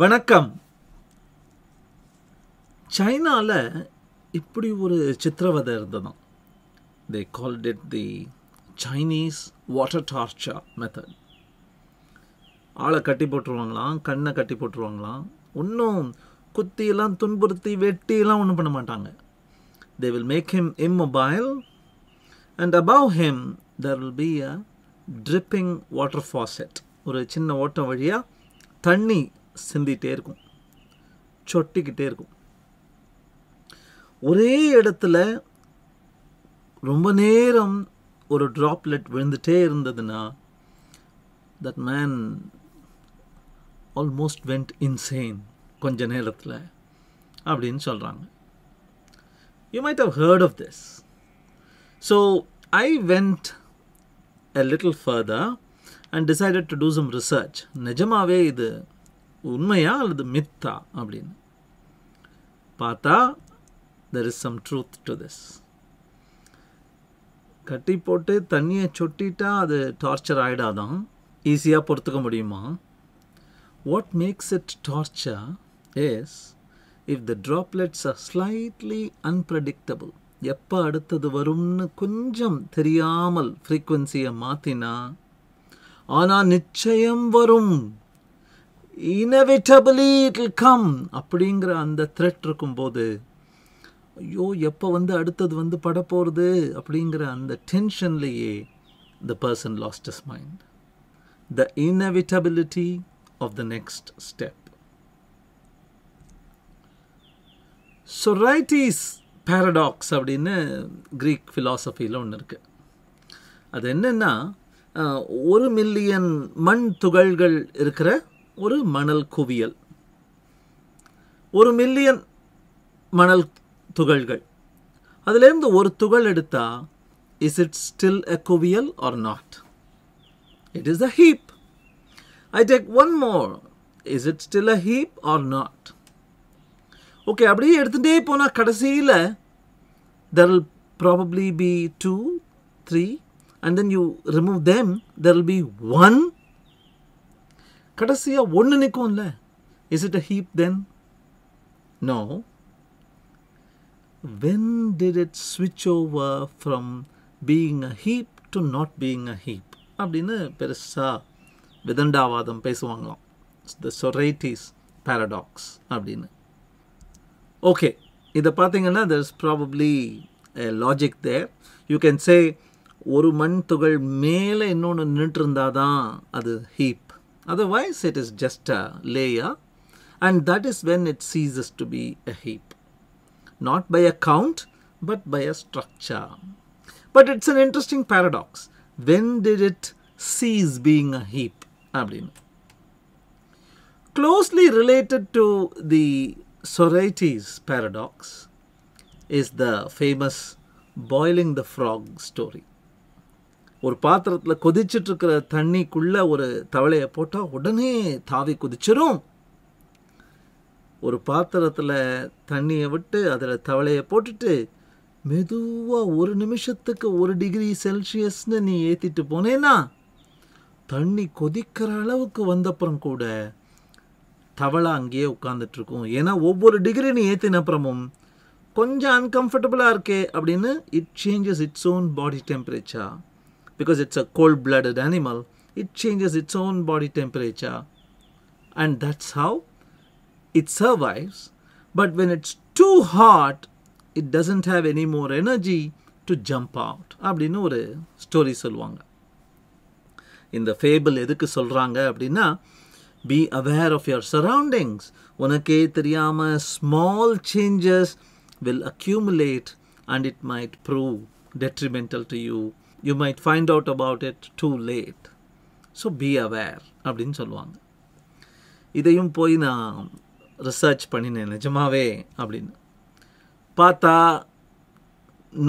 வணக்கம் சைனாவில் இப்படி ஒரு சித்திரவதை இருந்ததும் they call it the Chinese water torture method ஆளை கட்டி போட்டுருவாங்களாம் கண்ணை கட்டி போட்டுருவாங்களாம் ஒன்றும் குத்தியெல்லாம் துன்புறுத்தி வெட்டியெல்லாம் ஒன்றும் பண்ண மாட்டாங்க they will make him immobile and above him there will be a dripping water faucet ஒரு சின்ன ஓட்டம் வழியாக தண்ணி சிந்திகிட்டே இருக்கும் சொட்டிக்கிட்டே இருக்கும் ஒரே இடத்துல ரொம்ப நேரம் ஒரு ட்ராப்லெட் விழுந்துட்டே இருந்ததுன்னா that man almost went insane கொஞ்ச நேரத்தில் அப்படின்னு சொல்கிறாங்க you might have heard of this so I went a little further and decided to do some research நிஜமாகவே இது உண்மையா அல்லது மித்தா அப்படின்னு பார்த்தா there is some truth to this கட்டி போட்டு தண்ணியை சொட்டிட்டா அது டார்ச்சர் ஆகிடாதான் ஈஸியாக பொறுத்துக்க முடியுமா what makes it torture is if the droplets are slightly unpredictable எப்போ அடுத்தது வரும்னு கொஞ்சம் தெரியாமல் ஃப்ரீக்குவென்சியை மாற்றினா ஆனால் நிச்சயம் வரும் இனவிட்டபிளி இட் கம் அப்படிங்கிற அந்த த்ரெட் இருக்கும்போது ஐயோ எப்போ வந்து அடுத்தது வந்து போகிறது அப்படிங்கிற அந்த டென்ஷன்லேயே the person lost his mind the inevitability of the next step sorites paradox அப்படின்னு க்ரீக் ஃபிலாசபியில் ஒன்று இருக்குது அது என்னென்னா ஒரு மில்லியன் மண் துகள்கள் இருக்கிற ஒரு மணல் குவியல் ஒரு மில்லியன் மணல் துகள்கள் அதிலேருந்து ஒரு துகள் எடுத்தா இஸ் இட் ஸ்டில் எ குவியல் or not it is a heap I take one more is it still a heap or not okay அப்படியே எடுத்துகிட்டே போனால் கடைசியில் there will probably be two three and then you remove them there will be one கடைசியாக ஒன்று நிற்கும்ல is it a heap then no when did it ஸ்விட்ச் over from being a heap to not being a heap அப்படின்னு பெருசாக விதண்டாவாதம் பேசுவாங்களாம் த சொரைட்டிஸ் paradox அப்படின்னு okay இதை பார்த்தீங்கன்னா there is probably logic there you can say ஒரு மண் துகள் மேலே இன்னொன்று நின்றுருந்தாதான் தான் அது heap Otherwise, it is just a layer and that is when it ceases to be a heap. Not by a count, but by a structure. But it's an interesting paradox. When did it cease being a heap? Closely related to the Sorites paradox is the famous boiling the frog story. ஒரு பாத்திரத்தில் கொதிச்சிட்ருக்கிற தண்ணிக்குள்ளே ஒரு தவளையை போட்டால் உடனே தாவி கொதிச்சிடும் ஒரு பாத்திரத்தில் தண்ணியை விட்டு அதில் தவளையை போட்டுட்டு மெதுவாக ஒரு நிமிஷத்துக்கு ஒரு டிகிரி செல்சியஸ்னு நீ ஏற்றிட்டு போனேன்னா தண்ணி கொதிக்கிற அளவுக்கு வந்தப்புறம் கூட தவளை அங்கேயே உட்காந்துட்ருக்கும் ஏன்னா ஒவ்வொரு டிகிரி நீ ஏற்றின அப்புறமும் கொஞ்சம் அன்கம்ஃபர்டபுளாக இருக்கே அப்படின்னு it changes its own body temperature because it's a cold blooded animal, it changes its own body temperature. And that's how it survives. But when it's too hot, it doesn't have any more energy to jump out. Abdinore story solvanga. In the fable, Edik solranga abdina, be aware of your surroundings. One small changes will accumulate and it might prove detrimental to you you might find out about it too late so be aware அப்படின்னு சொல்லுவாங்க இதையும் போய் நான் research பண்ணினேன் நிஜமாவே அப்படின்னு பார்த்தா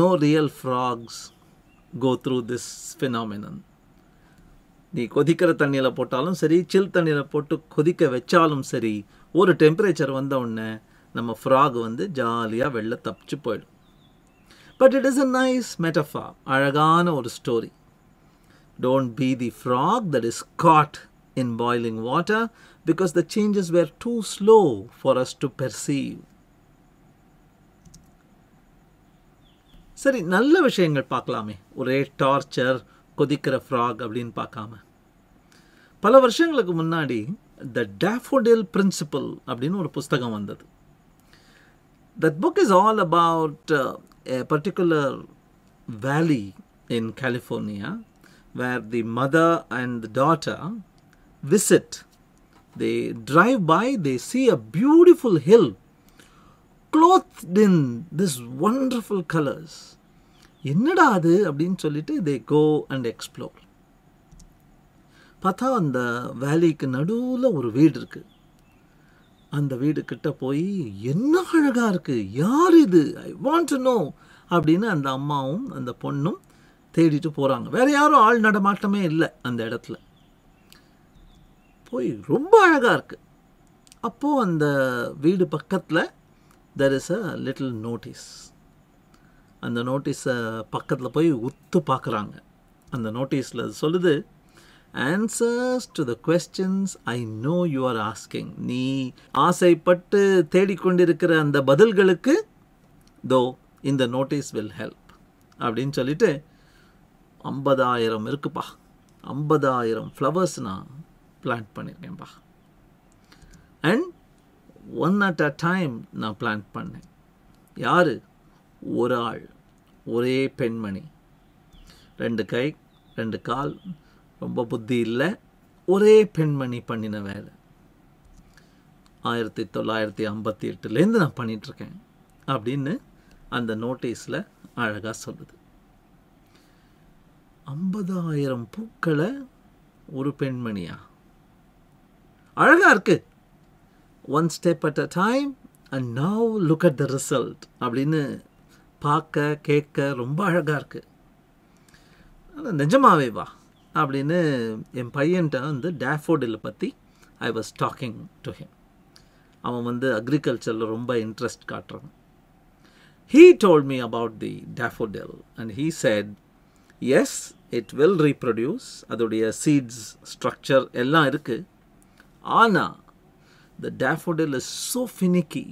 no real frogs go through this phenomenon நீ கொதிக்கிற தண்ணியில் போட்டாலும் சரி சில் தண்ணியில் போட்டு கொதிக்க வச்சாலும் சரி ஒரு டெம்பரேச்சர் வந்த உடனே நம்ம ஃப்ராக் வந்து ஜாலியாக வெளில தப்பிச்சு போயிடும் But it is a nice metaphor, Aragon or story. Don't be the frog that is caught in boiling water because the changes were too slow for us to perceive. சரி நல்ல விஷயங்கள் பார்க்கலாமே ஒரே டார்ச்சர் கொதிக்கிற ஃப்ராக் அப்படின்னு பார்க்காம பல வருஷங்களுக்கு முன்னாடி த டேஃபோடில் பிரின்சிபல் அப்படின்னு ஒரு புஸ்தகம் வந்தது that book is all about a particular valley in California where the mother and the daughter visit. They drive by, they see a beautiful hill clothed in this wonderful colors. They go and explore. பார்த்தா அந்த வேலிக்கு நடுவில் ஒரு வீடு இருக்குது அந்த வீடு கிட்ட போய் என்ன அழகாக இருக்குது யார் இது ஐ வாண்ட் டு நோ அப்படின்னு அந்த அம்மாவும் அந்த பொண்ணும் தேடிட்டு போகிறாங்க வேறு யாரும் ஆள் நடமாட்டமே இல்லை அந்த இடத்துல போய் ரொம்ப அழகாக இருக்குது அப்போது அந்த வீடு பக்கத்தில் there is a little notice அந்த நோட்டீஸை பக்கத்தில் போய் உத்து பார்க்குறாங்க அந்த நோட்டீஸில் சொல்லுது answers to the questions I know you are asking நீ ஆசைப்பட்டு தேடிக்கொண்டிருக்கிற அந்த பதில்களுக்கு தோ இந்த நோட்டீஸ் வில் ஹெல்ப் அப்படின்னு சொல்லிட்டு ஐம்பதாயிரம் இருக்குப்பா ஐம்பதாயிரம் ஃப்ளவர்ஸ் நான் பிளான்ட் பண்ணியிருக்கேன்ப்பா and one at a time நான் பிளான்ட் பண்ணேன் யார் ஒரு ஆள் ஒரே பெண்மணி ரெண்டு கை ரெண்டு கால் ரொம்ப புத்தி இல்லை ஒரே பெண்மணி பண்ணின வேலை ஆயிரத்தி தொள்ளாயிரத்தி ஐம்பத்தி எட்டுலேருந்து நான் பண்ணிகிட்ருக்கேன் அப்படின்னு அந்த நோட்டீஸில் அழகாக சொல்லுது ஐம்பதாயிரம் பூக்களை ஒரு பெண்மணியா அழகாக இருக்குது one step at a time and now look at the result அப்படின்னு பார்க்க கேட்க ரொம்ப அழகாக இருக்குது ஆனால் நிஜமாவே வா அப்படின்னு என் பையன்கிட்ட வந்து டேஃபோடில் பற்றி I was talking to him அவன் வந்து அக்ரிகல்ச்சரில் ரொம்ப இன்ட்ரெஸ்ட் காட்டுறான் he told me about the daffodil and he said yes it will reproduce அதோடைய சீட்ஸ் ஸ்ட்ரக்சர் எல்லாம் இருக்குது ஆனால் the daffodil is so finicky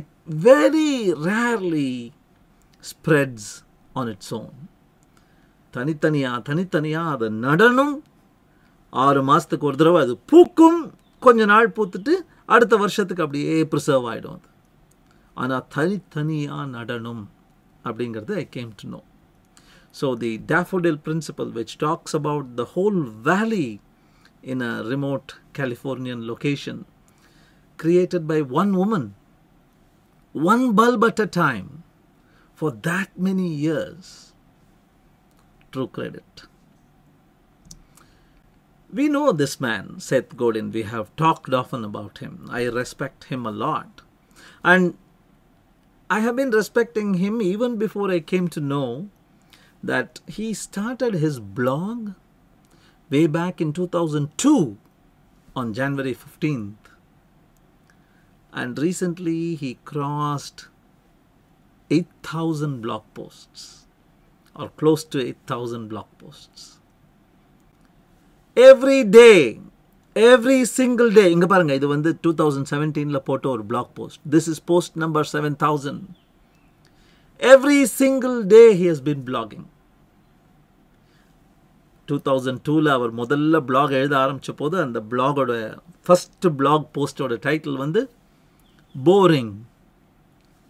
it very rarely spreads on its own தனித்தனியாக தனித்தனியாக அதை நடனும் ஆறு மாதத்துக்கு ஒரு தடவை அது பூக்கும் கொஞ்ச நாள் பூத்துட்டு அடுத்த வருஷத்துக்கு அப்படியே ப்ரிசர்வ் ஆகிடும் அது ஆனால் தனித்தனியாக நடனும் அப்படிங்கிறது I came to know so the daffodil principle which talks about the whole valley in a remote Californian location created by one woman one bulb at a time for that many years true credit. We know this man, Seth Godin. We have talked often about him. I respect him a lot. And I have been respecting him even before I came to know that he started his blog way back in 2002 on January 15th. And recently he crossed 8,000 blog posts. or close to 8,000 blog posts. Every day, every single day, இங்க பாருங்க இது வந்து 2017ல போட்ட ஒரு blog post. This is post number 7,000. Every single day he has been blogging. 2002ல அவர் முதல்ல blog எழுத ஆரம்பித்த போது அந்த பிளாகோட ஃபஸ்ட்டு பிளாக் போஸ்ட்டோட title வந்து Boring.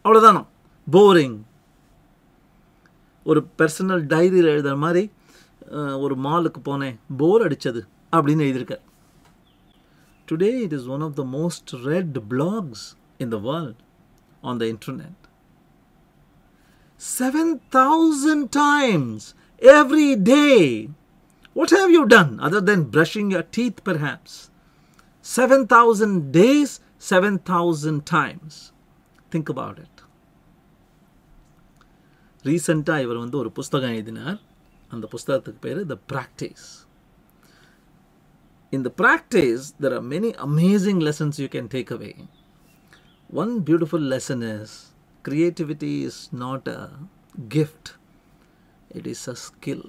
அவ்வளோதானோ போரிங் ஒரு பர்சனல் டைரியில் எழுதுகிற மாதிரி ஒரு மாலுக்கு போனேன் போர் அடித்தது அப்படின்னு எழுதியிருக்கார் today it is one of the most read blogs in the world on the internet seven thousand times every day what have you done other than brushing your teeth perhaps seven thousand days seven thousand times think about it ரீசண்டாக இவர் வந்து ஒரு புஸ்தகம் எழுதினார் அந்த புஸ்தகத்துக்கு பேர் the practice in the practice, there are many amazing lessons you can take away. One beautiful lesson is creativity is not a gift, it is a skill.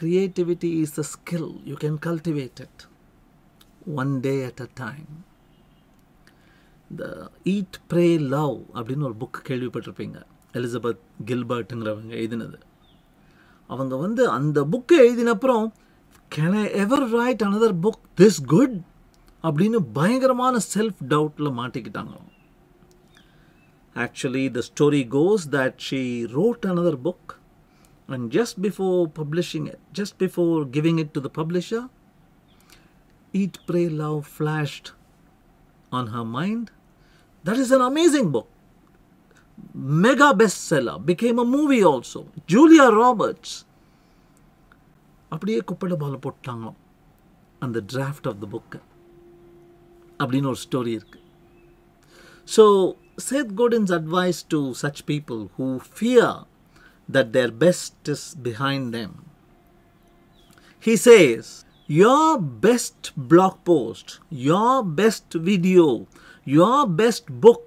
Creativity is a skill, you can cultivate it one day at a time. The Eat, Pray, Love அப்படின்னு ஒரு book கேள்விப்பட்டிருப்பீங்க Elizabeth கில்பர்ட்டுங்கிறவங்க எழுதினது அவங்க வந்து அந்த புக்கை எழுதினப்புறம் can I ever write another book this good அப்படின்னு பயங்கரமான செல்ஃப் டவுட்டில் மாட்டிக்கிட்டாங்க actually the story goes that she wrote another book and just before publishing it just before giving it to the publisher Eat Pray Love flashed on her mind that is an amazing book mega bestseller, became a movie also. Julia Roberts. அப்படியே குப்பட பால And the draft of the book. அப்படின்னு ஒரு story இருக்குது so Seth Godin's advice to such people who fear that their best is behind them. He says, Your best blog post, your best video, your best book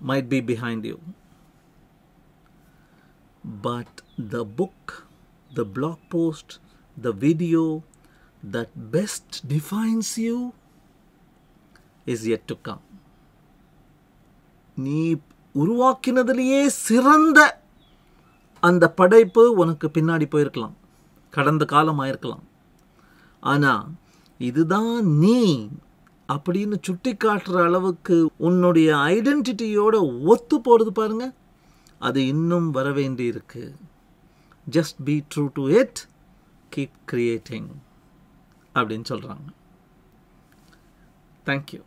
might be behind you. But the book, the blog post, the video that best defines you is yet to come. நீ உருவாக்கினதிலேயே சிறந்த அந்த படைப்பு உனக்கு பின்னாடி போயிருக்கலாம் கடந்த காலம் ஆயிருக்கலாம் ஆனால் இதுதான் நீ அப்படின்னு சுட்டி காட்டுற அளவுக்கு உன்னுடைய ஐடென்டிட்டியோட ஒத்து போகிறது பாருங்க அது இன்னும் வரவேண்டி இருக்கு just be true to it keep creating அப்படின்னு சொல்கிறாங்க தேங்க்யூ